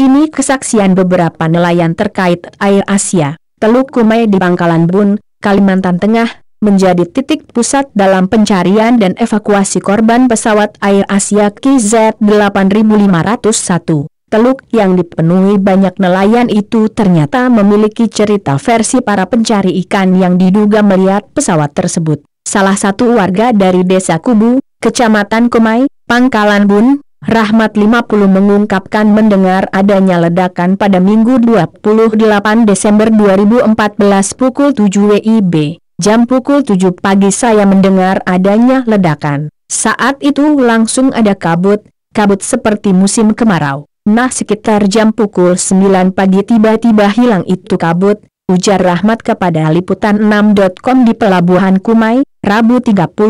Ini kesaksian beberapa nelayan terkait air Asia. Teluk Kumai di Bangkalan Bun, Kalimantan Tengah, menjadi titik pusat dalam pencarian dan evakuasi korban pesawat air Asia KZ-8501. Teluk yang dipenuhi banyak nelayan itu ternyata memiliki cerita versi para pencari ikan yang diduga melihat pesawat tersebut. Salah satu warga dari Desa Kubu, Kecamatan Kumai, Pangkalan Bun, Rahmat 50 mengungkapkan mendengar adanya ledakan pada Minggu 28 Desember 2014 pukul 7 WIB. Jam pukul 7 pagi saya mendengar adanya ledakan. Saat itu langsung ada kabut, kabut seperti musim kemarau. Nah sekitar jam pukul 9 pagi tiba-tiba hilang itu kabut, ujar Rahmat kepada liputan6.com di Pelabuhan Kumai, Rabu 31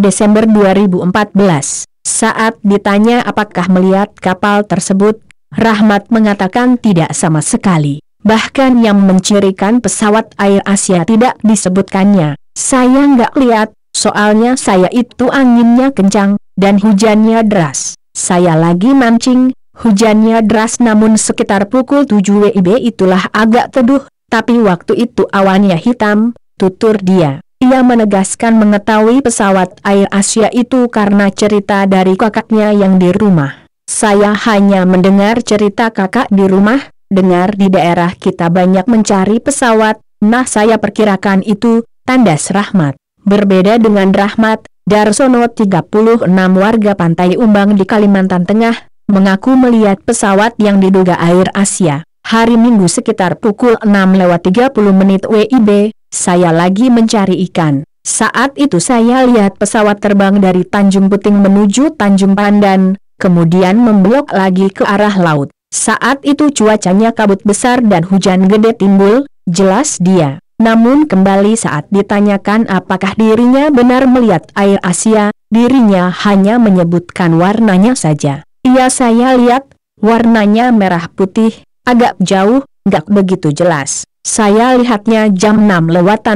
Desember 2014. Saat ditanya apakah melihat kapal tersebut, Rahmat mengatakan tidak sama sekali. Bahkan yang mencirikan pesawat Air Asia tidak disebutkannya. Saya nggak lihat, soalnya saya itu anginnya kencang, dan hujannya deras. Saya lagi mancing, hujannya deras namun sekitar pukul 7 WIB itulah agak teduh, tapi waktu itu awannya hitam, tutur dia. Ia menegaskan mengetahui pesawat Air Asia itu karena cerita dari kakaknya yang di rumah. Saya hanya mendengar cerita kakak di rumah, dengar di daerah kita banyak mencari pesawat, nah saya perkirakan itu, tandas Rahmat. Berbeda dengan Rahmat, Darsono 36 warga Pantai Umbang di Kalimantan Tengah, mengaku melihat pesawat yang diduga Air Asia. Hari Minggu sekitar pukul 6 lewat 30 menit WIB, saya lagi mencari ikan. Saat itu saya lihat pesawat terbang dari Tanjung Puting menuju Tanjung Pandan, kemudian memblok lagi ke arah laut. Saat itu cuacanya kabut besar dan hujan gede timbul, jelas dia. Namun kembali saat ditanyakan apakah dirinya benar melihat air Asia, dirinya hanya menyebutkan warnanya saja. Iya saya lihat, warnanya merah putih, agak jauh, gak begitu jelas. Saya lihatnya jam 6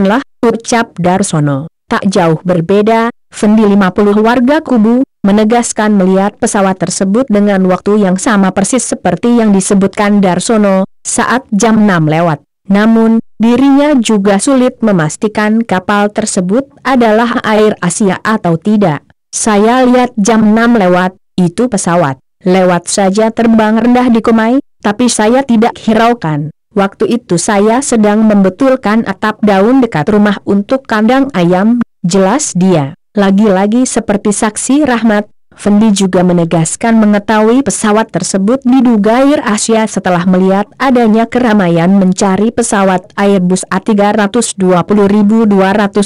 lah, ucap Darsono. Tak jauh berbeda, Fendi 50 warga kubu, menegaskan melihat pesawat tersebut dengan waktu yang sama persis seperti yang disebutkan Darsono, saat jam 6 lewat. Namun, dirinya juga sulit memastikan kapal tersebut adalah air Asia atau tidak. Saya lihat jam 6 lewat, itu pesawat. Lewat saja terbang rendah di Kumai, tapi saya tidak hiraukan. Waktu itu saya sedang membetulkan atap daun dekat rumah untuk kandang ayam, jelas dia. Lagi-lagi seperti saksi Rahmat, Fendi juga menegaskan mengetahui pesawat tersebut diduga Air Asia setelah melihat adanya keramaian mencari pesawat Airbus A320.200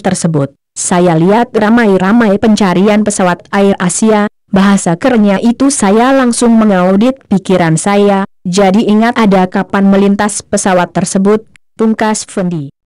tersebut. Saya lihat ramai-ramai pencarian pesawat Air Asia, Bahasa kerennya itu saya langsung mengaudit pikiran saya, jadi ingat ada kapan melintas pesawat tersebut, pungkas Fendi.